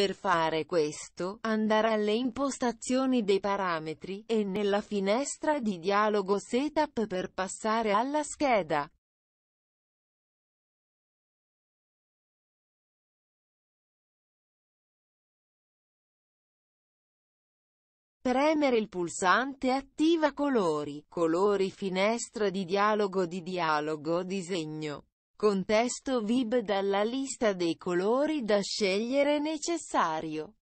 Per fare questo, andare alle impostazioni dei parametri, e nella finestra di dialogo Setup per passare alla scheda. Premere il pulsante attiva colori, colori finestra di dialogo di dialogo disegno. Contesto VIB dalla lista dei colori da scegliere necessario.